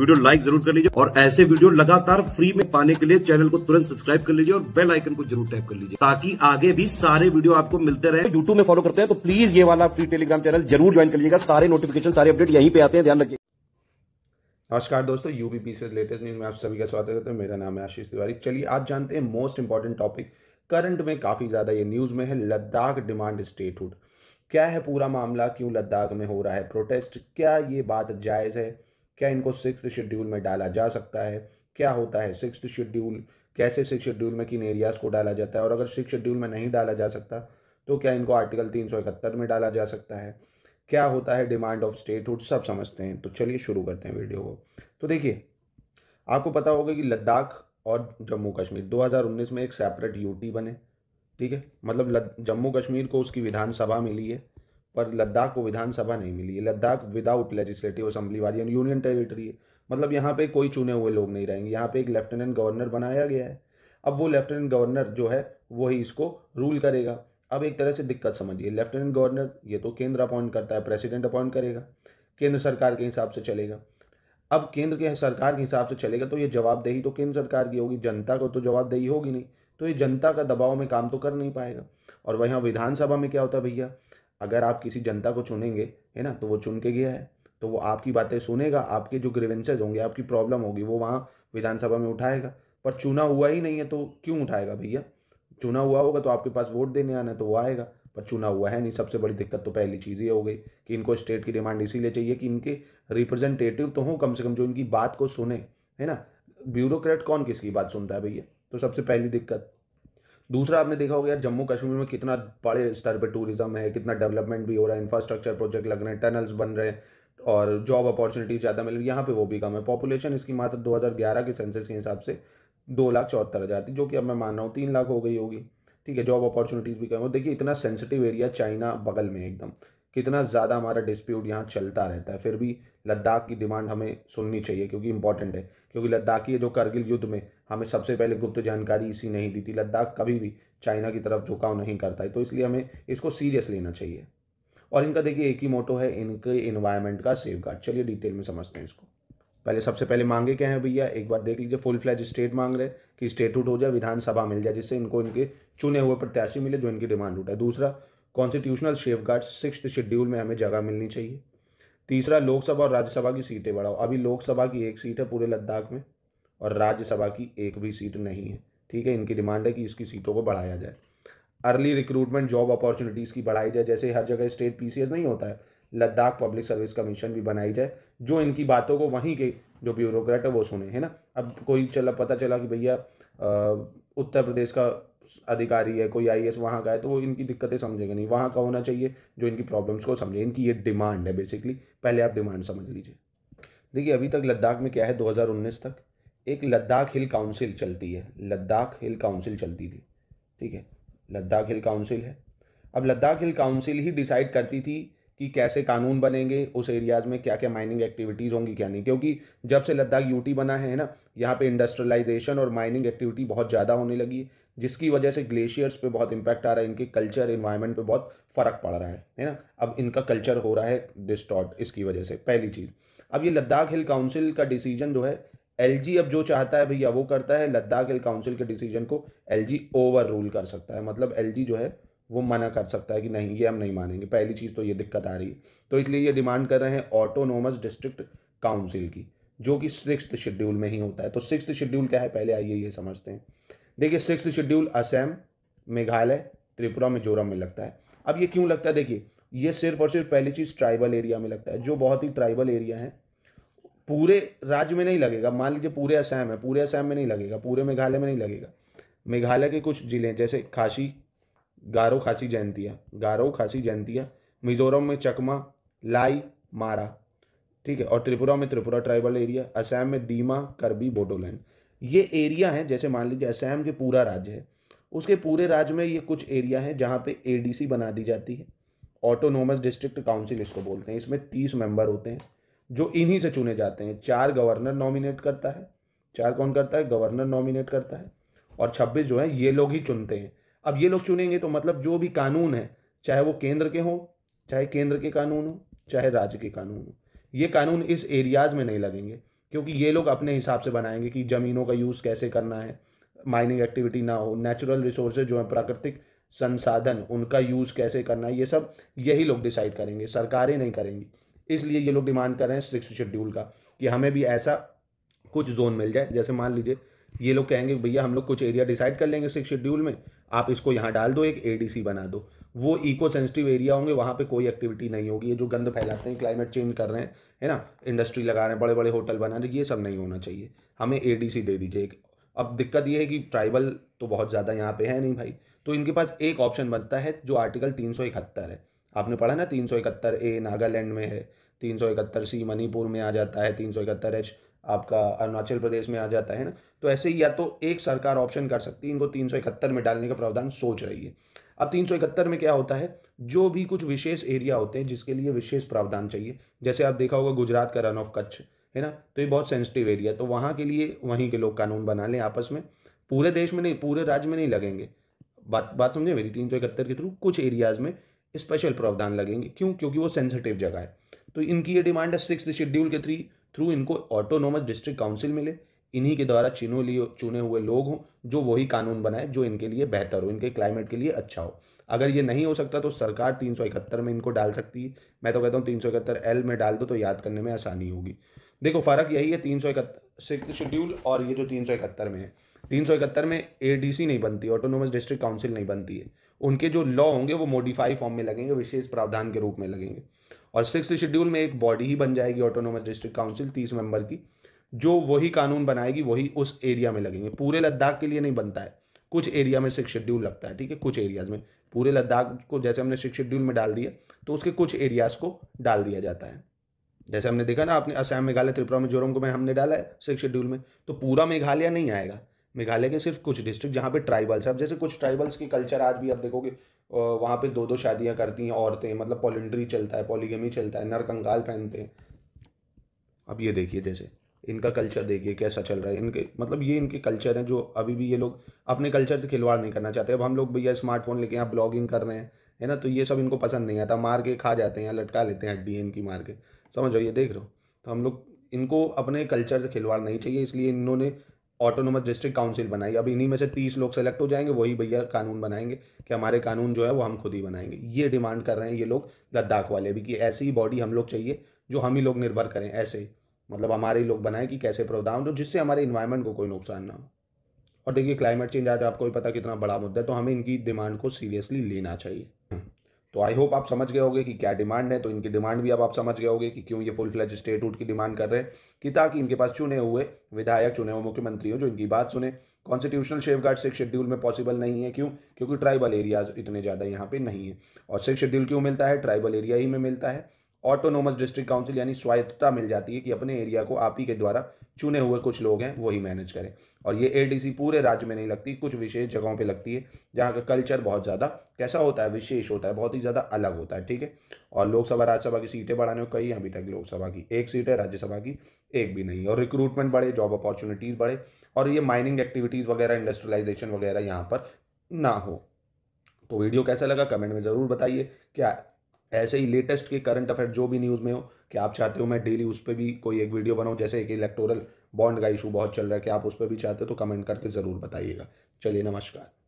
video like जरूर कर लीजिए और ऐसे वीडियो लगातार फ्री में पाने के लिए चैनल को तुरंत सब्सक्राइब कर लीजिए और बेल आइकन को जरूर टैप कर लीजिए ताकि आगे भी सारे वीडियो आपको मिलते रहे यूट्यूब में फॉलो करते हैं तो प्लीज ये वाला फ्री टेलीग्राम चैनल जरूर ज्वाइन कर लीजिएगा सारे नोटिफिकेशन सारे अपडेट यहीं पे आते हैं ध्यान रखिए नमस्कार दोस्तों यूबीपी से लेटेस्ट न्यूज में आप सभी का स्वागत है तो मेरा नाम है आशीष तिवारी चलिए आज जानते हैं मोस्ट इंपॉर्टेंट टॉपिक करंट में काफ़ी ज़्यादा ये न्यूज़ में है लद्दाख डिमांड स्टेटहुड क्या है पूरा मामला क्यों लद्दाख में हो रहा है प्रोटेस्ट क्या ये बात जायज़ है क्या इनको सिक्स शेड्यूल में डाला जा सकता है क्या होता है सिक्स शेड्यूल कैसे सिक्स शेड्यूल में किन एरियाज़ को डाला जाता है और अगर सिक्स शेड्यूल में नहीं डाला जा सकता तो क्या इनको आर्टिकल तीन सौ इकहत्तर में डाला जा सकता है क्या होता है डिमांड ऑफ स्टेटहुड सब समझते हैं तो चलिए शुरू करते हैं वीडियो को तो देखिए आपको पता होगा कि लद्दाख और जम्मू कश्मीर 2019 में एक सेपरेट यूटी बने ठीक है मतलब जम्मू कश्मीर को उसकी विधानसभा मिली है पर लद्दाख को विधानसभा नहीं मिली है लद्दाख विदाउट लेजिस्लेटिव असम्बली वाली यूनियन टेरिटरी है मतलब यहाँ पे कोई चुने हुए लोग नहीं रहेंगे यहाँ पे एक लेफ्टिनेंट गवर्नर बनाया गया है अब वो लेफ्टिनेंट गवर्नर जो है वही इसको रूल करेगा अब एक तरह से दिक्कत समझिए लेफ्टिनेंट गवर्नर ये तो केंद्र अपॉइंट करता है प्रेसिडेंट अपॉइंट करेगा केंद्र सरकार के हिसाब से चलेगा अब केंद्र के सरकार के हिसाब से चलेगा तो ये जवाबदेही तो केंद्र सरकार की होगी जनता को तो जवाबदेही होगी नहीं तो ये जनता का दबाव में काम तो कर नहीं पाएगा और वहाँ विधानसभा में क्या होता है भैया अगर आप किसी जनता को चुनेंगे है ना तो वो चुन के गया है तो वो आपकी बातें सुनेगा आपके जो ग्रीवेंसेज होंगे आपकी प्रॉब्लम होगी वो वहाँ विधानसभा में उठाएगा पर चुना हुआ ही नहीं है तो क्यों उठाएगा भैया चुना हुआ होगा तो आपके पास वोट देने आना तो वो आएगा पर चुना हुआ है नहीं सबसे बड़ी दिक्कत तो पहली चीज़ ये हो गई कि इनको स्टेट की डिमांड इसीलिए चाहिए कि इनके रिप्रेजेंटेटिव तो हों कम से कम जो इनकी बात को सुने है ना ब्यूरोक्रेट कौन किसकी बात सुनता है भैया तो सबसे पहली दिक्कत दूसरा आपने देखा होगा यार जम्मू कश्मीर में कितना बड़े स्तर पर टूरिज्म है कितना डेवलपमेंट भी हो रहा है इंफ्रास्ट्रक्चर प्रोजेक्ट लग रहे हैं टनल्स बन रहे हैं और जॉब अपॉर्चुनिटीज ज़्यादा मिल रही यहाँ पे वो भी कम है पॉपुलेशन इसकी मात्र दो के सेंसस के हिसाब से दो लाख चौहत्तर हज़ार थी जो कि अब मैं मान रहा हूँ तीन लाख हो गई होगी ठीक है जॉब अपॉर्चुनिटीज़ भी कम हो देखिए इतना सेंसिटिव एरिया चाइना बगल में एकदम कितना ज़्यादा हमारा डिस्प्यूट यहाँ चलता रहता है फिर भी लद्दाख की डिमांड हमें सुननी चाहिए क्योंकि इंपॉर्टेंट है क्योंकि लद्दाखी जो करगिल युद्ध में हमें सबसे पहले गुप्त जानकारी इसी नहीं दी थी लद्दाख कभी भी चाइना की तरफ झुकाव नहीं करता है तो इसलिए हमें इसको सीरियस लेना चाहिए और इनका देखिए एक ही मोटो है इनके इन्वायरमेंट का सेफ गार्ड चलिए डिटेल में समझते हैं इसको पहले सबसे पहले मांगे क्या हैं भैया एक बार देख लीजिए फुल फ्लैज स्टेट मांग रहे कि स्टेट हो जाए विधानसभा मिल जाए जिससे इनको इनके चुने हुए प्रत्याशी मिले जो इनकी डिमांड उठाए दूसरा constitutional safeguard six schedule में हमें जगह मिलनी चाहिए तीसरा लोकसभा और राज्यसभा की सीटें बढ़ाओ अभी लोकसभा की एक सीट है पूरे लद्दाख में और राज्यसभा की एक भी सीट नहीं है ठीक है इनकी डिमांड है कि इसकी सीटों को बढ़ाया जाए अर्ली रिक्रूटमेंट जॉब अपॉर्चुनिटीज़ की बढ़ाई जाए जैसे हर जगह स्टेट पी नहीं होता है लद्दाख पब्लिक सर्विस कमीशन भी बनाई जाए जो इनकी बातों को वहीं के जो ब्यूरोक्रेट है वो सुने है ना अब कोई चला पता चला कि भैया उत्तर प्रदेश का अधिकारी है कोई आई वहाँ का है तो वो इनकी दिक्कतें समझेंगे नहीं वहाँ का होना चाहिए जो इनकी प्रॉब्लम्स को समझे इनकी ये डिमांड है बेसिकली पहले आप डिमांड समझ लीजिए देखिए अभी तक लद्दाख में क्या है 2019 तक एक लद्दाख हिल काउंसिल चलती है लद्दाख हिल काउंसिल चलती थी ठीक है लद्दाख हिल काउंसिल है अब लद्दाख हिल काउंसिल ही डिसाइड करती थी कि कैसे कानून बनेंगे उस एरियाज़ में क्या क्या माइनिंग एक्टिविटीज़ होंगी क्या नहीं क्योंकि जब से लद्दाख यूटी बना है ना यहाँ पे इंडस्ट्रियलाइजेशन और माइनिंग एक्टिविटी बहुत ज़्यादा होने लगी है जिसकी वजह से ग्लेशियर्स पे बहुत इम्पैक्ट आ रहा है इनके कल्चर इन्वायरमेंट पे बहुत फ़र्क पड़ रहा है है ना अब इनका कल्चर हो रहा है डिस्टॉर्ट इसकी वजह से पहली चीज़ अब ये लद्दाख हिल काउंसिल का डिसीजन जो है एल अब जो चाहता है भैया वो करता है लद्दाख हिल काउंसिल के डिसीजन को एल ओवर रूल कर सकता है मतलब एल जो है वो मना कर सकता है कि नहीं ये हम नहीं मानेंगे पहली चीज़ तो ये दिक्कत आ रही है तो इसलिए ये डिमांड कर रहे हैं ऑटोनोमस डिस्ट्रिक्ट काउंसिल की जो कि सिक्स शेड्यूल में ही होता है तो सिक्स शेड्यूल क्या है पहले आइए ये समझते हैं देखिए सिक्स शेड्यूल असम मेघालय त्रिपुरा मिजोरम में लगता है अब ये क्यों लगता है देखिए ये सिर्फ और सिर्फ पहली चीज़ ट्राइबल एरिया में लगता है जो बहुत ही ट्राइबल एरिया है पूरे राज्य में नहीं लगेगा मान लीजिए पूरे असम है पूरे असम में नहीं लगेगा पूरे मेघालय में नहीं लगेगा मेघालय के कुछ ज़िले हैं जैसे खासी गारो खासी जयंतिया गारो खासी जयंतिया मिजोरम में चकमा लाई मारा ठीक है और त्रिपुरा में त्रिपुरा ट्राइबल एरिया असम में दीमा करबी बोडोलैंड ये एरिया है जैसे मान लीजिए असम के पूरा राज्य है उसके पूरे राज्य में ये कुछ एरिया है जहाँ पे एडीसी बना दी जाती है ऑटोनोमस डिस्ट्रिक्ट काउंसिल इसको बोलते हैं इसमें तीस मेंबर होते हैं जो इन्हीं से चुने जाते हैं चार गवर्नर नॉमिनेट करता है चार कौन करता है गवर्नर नॉमिनेट करता है और छब्बीस जो है ये लोग ही चुनते हैं अब ये लोग चुनेंगे तो मतलब जो भी कानून है चाहे वो केंद्र के हों चाहे केंद्र के कानून हो चाहे राज्य के कानून हो ये कानून इस एरियाज में नहीं लगेंगे क्योंकि ये लोग अपने हिसाब से बनाएंगे कि ज़मीनों का यूज़ कैसे करना है माइनिंग एक्टिविटी ना हो नेचुरल रिसोर्स जो है प्राकृतिक संसाधन उनका यूज़ कैसे करना है ये सब यही लोग डिसाइड करेंगे सरकारें नहीं करेंगी इसलिए ये लोग डिमांड कर रहे हैं सिक्स शेड्यूल का कि हमें भी ऐसा कुछ जोन मिल जाए जैसे मान लीजिए ये लोग कहेंगे भैया हम लोग कुछ एरिया डिसाइड कर लेंगे सिक्स शेड्यूल में आप इसको यहाँ डाल दो एक ए बना दो वो इको सेंसिटिव एरिया होंगे वहाँ पे कोई एक्टिविटी नहीं होगी ये जो गंद फैलाते हैं क्लाइमेट चेंज कर रहे हैं है ना इंडस्ट्री लगा रहे हैं बड़े बड़े होटल बना रहे हैं ये सब नहीं होना चाहिए हमें सी दे दीजिए अब दिक्कत ये है कि ट्राइबल तो बहुत ज़्यादा यहाँ पे है नहीं भाई तो इनके पास एक ऑप्शन बनता है जो आर्टिकल तीन है आपने पढ़ा ना तीन ए नागालैंड में है तीन सौ इकहत्तर सी मणिपुर में आ जाता है तीन सौ इकहत्तर एच आपका अरुणाचल प्रदेश में आ जाता है ना तो ऐसे ही या तो एक सरकार ऑप्शन कर सकती है इनको तीन सौ इकहत्तर में डालने का प्रावधान सोच रही है अब तीन सौ इकहत्तर में क्या होता है जो भी कुछ विशेष एरिया होते हैं जिसके लिए विशेष प्रावधान चाहिए जैसे आप देखा होगा गुजरात का रन ऑफ कच्छ है ना तो ये बहुत सेंसिटिव एरिया तो वहाँ के लिए वहीं के लोग कानून बना लें आपस में पूरे देश में नहीं पूरे राज्य में नहीं लगेंगे बात बात समझे मेरी तीन सौ इकहत्तर के थ्रू कुछ एरियाज़ में स्पेशल प्रावधान लगेंगे क्यों क्योंकि वो सेंसिटिव जगह है तो इनकी ये डिमांड है सिक्स शेड्यूल के थ्री थ्रू इनको ऑटोनोमस डिस्ट्रिक्ट काउंसिल मिले इन्हीं के द्वारा चुने लिए चुने हुए लोग हों जो वही कानून बनाए जो इनके लिए बेहतर हो इनके क्लाइमेट के लिए अच्छा हो अगर ये नहीं हो सकता तो सरकार तीन सौ इकहत्तर में इनको डाल सकती है मैं तो कहता हूँ तीन सौ इकहत्तर एल में डाल दो तो याद करने में आसानी होगी देखो फ़र्क यही है तीन सौ सिक्स शेड्यूल और ये जो तीन सौ इकहत्तर में है तीन सौ इकहत्तर में ए नहीं बनती ऑटोनोमस डिस्ट्रिक्ट काउंसिल नहीं बनती है उनके जो लॉ होंगे वो मोडिफाई फॉर्म में लगेंगे विशेष प्रावधान के रूप में लगेंगे और सिक्स शेड्यूल में एक बॉडी ही बन जाएगी ऑटोनोमस डिस्ट्रिक्ट काउंसिल तीस मेंबर की जो वही कानून बनाएगी वही उस एरिया में लगेंगे पूरे लद्दाख के लिए नहीं बनता है कुछ एरिया में सिक्स शेड्यूल लगता है ठीक है कुछ एरियाज़ में पूरे लद्दाख को जैसे हमने सिक्स शेड्यूल में डाल दिया तो उसके कुछ एरियाज़ को डाल दिया जाता है जैसे हमने देखा ना आपने असम मेघालय त्रिपुरा मिजोरम को मैं हमने डाला है सिक्स शेड्यूल में तो पूरा मेघालय नहीं आएगा मेघालय के सिर्फ कुछ डिस्ट्रिक्ट जहाँ पे ट्राइबल्स अब जैसे कुछ ट्राइबल्स की कल्चर आज भी आप देखोगे वहाँ पे दो दो शादियाँ करती हैं औरतें मतलब पॉलिंड्री चलता है पॉलीगेमी चलता है नरकंगाल पहनते हैं अब ये देखिए जैसे इनका कल्चर देखिए कैसा चल रहा है इनके मतलब ये इनके कल्चर हैं जो अभी भी ये लोग अपने कल्चर से खिलवाड़ नहीं करना चाहते अब हम लोग भैया स्मार्टफोन लेके यहाँ ब्लॉगिंग कर रहे हैं है ना तो ये सब इनको पसंद नहीं आता मार के खा जाते हैं या लटका लेते हैं हड्डी इनकी मार के समझ रहे ये देख रहे हो तो हम लोग इनको अपने कल्चर से खिलवाड़ नहीं चाहिए इसलिए इन्होंने ऑटोनोमस डिस्ट्रिक्ट काउंसिल बनाई अब इन्हीं में से तीस लोग सेलेक्ट हो जाएंगे वही भैया कानून बनाएंगे कि हमारे कानून जो है वो हम खुद ही बनाएंगे ये डिमांड कर रहे हैं ये लोग लद्दाख वाले भी कि ऐसी ही बॉडी हम लोग चाहिए जो हम ही लोग निर्भर करें ऐसे ही मतलब हमारे लोग बनाए कि कैसे प्रावधान हो जिससे हमारे इन्वायरमेंट को कोई नुकसान ना हो और देखिए क्लाइमेट चेंज आज आपको भी पता कितना बड़ा मुद्दा है तो हमें इनकी डिमांड को सीरियसली लेना चाहिए तो आई होप आप समझ गए होगे कि क्या डिमांड है तो इनकी डिमांड भी अब आप समझ गए होगे कि क्यों ये फुल फ्लैज हुड की डिमांड कर रहे हैं कि ताकि इनके पास चुने हुए विधायक चुने हुए मुख्यमंत्री हो जो इनकी बात सुने constitutional safeguard six schedule में पॉसिबल नहीं है क्यों क्योंकि ट्राइबल एरियाज इतने ज़्यादा यहाँ पे नहीं है और सिक्स शेड्यूल क्यों मिलता है ट्राइबल एरिया ही में मिलता है ऑटोनोमस डिस्ट्रिक्ट काउंसिल यानी स्वायत्तता मिल जाती है कि अपने एरिया को आप ही के द्वारा चुने हुए कुछ लोग हैं वही मैनेज करें और ये एडीसी पूरे राज्य में नहीं लगती कुछ विशेष जगहों पे लगती है जहाँ का कल्चर बहुत ज़्यादा कैसा होता है विशेष होता है बहुत ही ज़्यादा अलग होता है ठीक है और लोकसभा राज्यसभा की सीटें बढ़ाने में कई अभी तक लोकसभा की एक सीट है राज्यसभा की एक भी नहीं और रिक्रूटमेंट बढ़े जॉब अपॉर्चुनिटीज़ बढ़े और ये माइनिंग एक्टिविटीज़ वगैरह इंडस्ट्रियलाइजेशन वगैरह यहाँ पर ना हो तो वीडियो कैसा लगा कमेंट में ज़रूर बताइए क्या ऐसे ही लेटेस्ट के करंट अफेयर जो भी न्यूज़ में हो कि आप चाहते हो मैं डेली उस पर भी कोई एक वीडियो बनाऊँ जैसे एक इलेक्टोरल बॉन्ड का इशू बहुत चल रहा है कि आप उस पर भी चाहते हो तो कमेंट करके ज़रूर बताइएगा चलिए नमस्कार